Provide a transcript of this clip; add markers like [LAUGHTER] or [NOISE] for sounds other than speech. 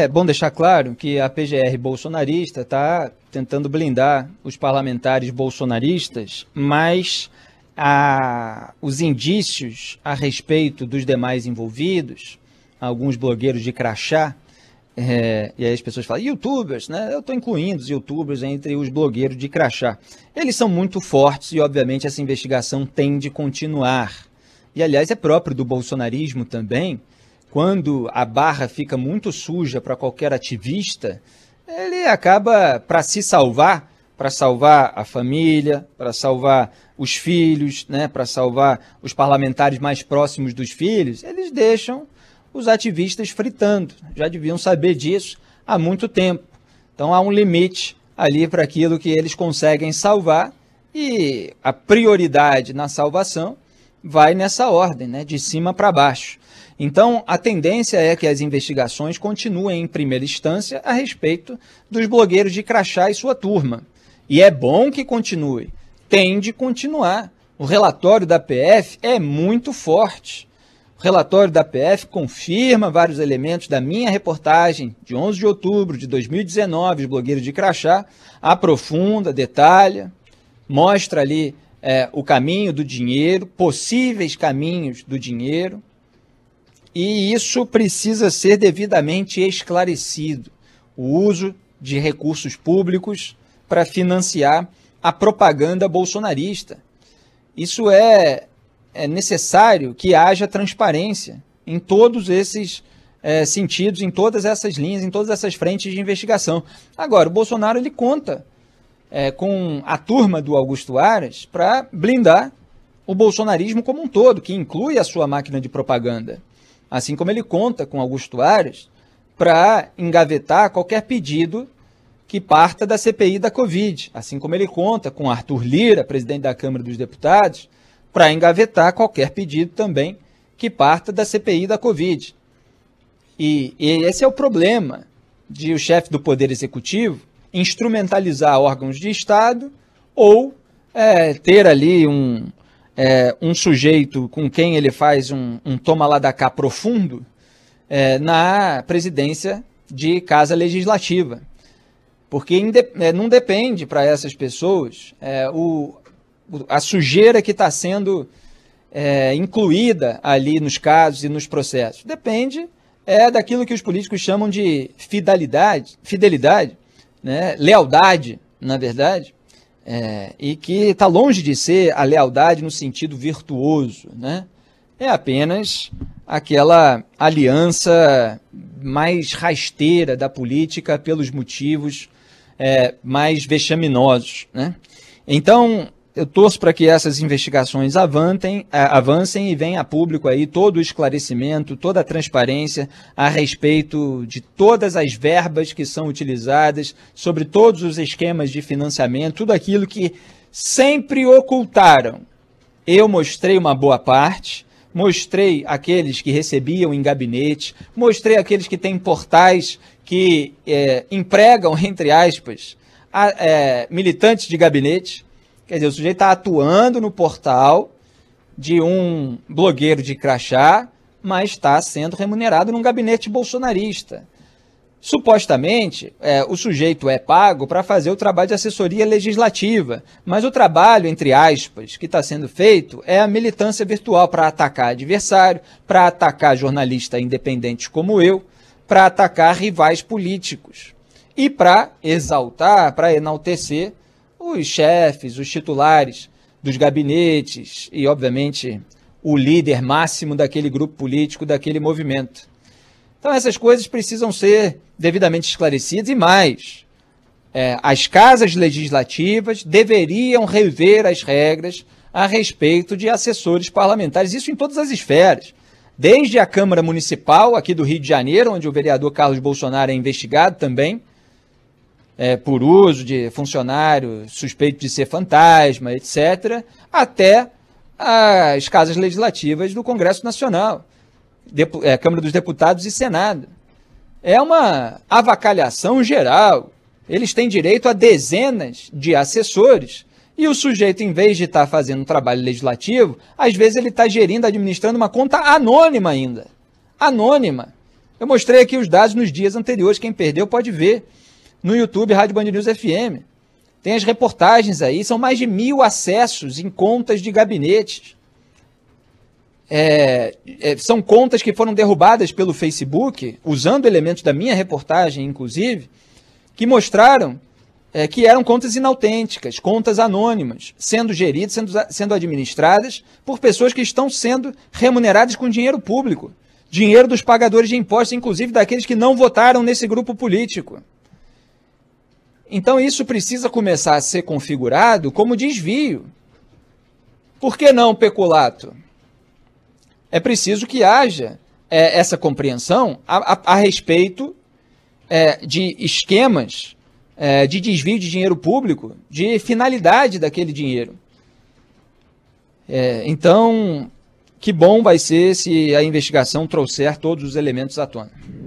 É bom deixar claro que a PGR bolsonarista está tentando blindar os parlamentares bolsonaristas, mas a, os indícios a respeito dos demais envolvidos, alguns blogueiros de crachá, é, e aí as pessoas falam, youtubers, né? Eu estou incluindo os youtubers entre os blogueiros de crachá. Eles são muito fortes e, obviamente, essa investigação tem de continuar. E, aliás, é próprio do bolsonarismo também quando a barra fica muito suja para qualquer ativista, ele acaba, para se salvar, para salvar a família, para salvar os filhos, né, para salvar os parlamentares mais próximos dos filhos, eles deixam os ativistas fritando. Já deviam saber disso há muito tempo. Então há um limite ali para aquilo que eles conseguem salvar e a prioridade na salvação vai nessa ordem, né, de cima para baixo. Então, a tendência é que as investigações continuem em primeira instância a respeito dos blogueiros de Crachá e sua turma. E é bom que continue. Tem de continuar. O relatório da PF é muito forte. O relatório da PF confirma vários elementos da minha reportagem de 11 de outubro de 2019, os blogueiros de Crachá, aprofunda, detalha, mostra ali é, o caminho do dinheiro, possíveis caminhos do dinheiro, e isso precisa ser devidamente esclarecido. O uso de recursos públicos para financiar a propaganda bolsonarista. Isso é, é, necessário que haja transparência em todos esses é, sentidos, em todas essas linhas, em todas essas frentes de investigação. Agora, o Bolsonaro ele conta é, com a turma do Augusto Aras para blindar o bolsonarismo como um todo, que inclui a sua máquina de propaganda. Assim como ele conta com Augusto Aras para engavetar qualquer pedido que parta da CPI da Covid, assim como ele conta com Arthur Lira, presidente da Câmara dos Deputados, para engavetar qualquer pedido também que parta da CPI da Covid. E, e esse é o problema de o chefe do Poder Executivo instrumentalizar órgãos de Estado ou é, ter ali um, é, um sujeito com quem ele faz um, um toma lá da cá profundo é, na presidência de casa legislativa. Porque é, não depende para essas pessoas é, o, a sujeira que está sendo é, incluída ali nos casos e nos processos. Depende é daquilo que os políticos chamam de fidelidade, fidelidade, né? lealdade, na verdade, é, e que está longe de ser a lealdade no sentido virtuoso, né? É apenas aquela aliança mais rasteira da política pelos motivos é, mais vexaminosos, né? Então, eu torço para que essas investigações avantem, avancem e venha a público aí todo o esclarecimento, toda a transparência a respeito de todas as verbas que são utilizadas, sobre todos os esquemas de financiamento, tudo aquilo que sempre ocultaram. Eu mostrei uma boa parte, mostrei aqueles que recebiam em gabinete, mostrei aqueles que têm portais que é, empregam, [LAUGHS] entre aspas, a, é, militantes de gabinete Quer dizer, o sujeito está atuando no portal de um blogueiro de crachá, mas está sendo remunerado num gabinete bolsonarista. Supostamente, é, o sujeito é pago para fazer o trabalho de assessoria legislativa, mas o trabalho, entre aspas, que está sendo feito é a militância virtual para atacar adversário, para atacar jornalista independente como eu, para atacar rivais políticos e para exaltar, para enaltecer os chefes, os titulares dos gabinetes e, obviamente, o líder máximo daquele grupo político, daquele movimento. Então, essas coisas precisam ser devidamente esclarecidas e mais. É, as casas legislativas deveriam rever as regras a respeito de assessores parlamentares, isso em todas as esferas. Desde a Câmara Municipal, aqui do Rio de Janeiro, onde o vereador Carlos Bolsonaro é investigado também, é, por uso de funcionário suspeito de ser fantasma, etc., até as casas legislativas do Congresso Nacional, Depu é, Câmara dos Deputados e Senado. É uma avacalhação geral. Eles têm direito a dezenas de assessores. E o sujeito, em vez de estar tá fazendo um trabalho legislativo, às vezes ele está gerindo, administrando uma conta anônima ainda. Anônima. Eu mostrei aqui os dados nos dias anteriores, quem perdeu pode ver no YouTube Rádio Band News FM. Tem as reportagens aí, são mais de mil acessos em contas de gabinetes. É, é, são contas que foram derrubadas pelo Facebook, usando elementos da minha reportagem, inclusive, que mostraram é, que eram contas inautênticas, contas anônimas, sendo geridas, sendo, sendo administradas por pessoas que estão sendo remuneradas com dinheiro público, dinheiro dos pagadores de impostos, inclusive daqueles que não votaram nesse grupo político. Então isso precisa começar a ser configurado como desvio. Por que não peculato? É preciso que haja é, essa compreensão a, a, a respeito é, de esquemas é, de desvio de dinheiro público, de finalidade daquele dinheiro. É, então, que bom vai ser se a investigação trouxer todos os elementos à tona.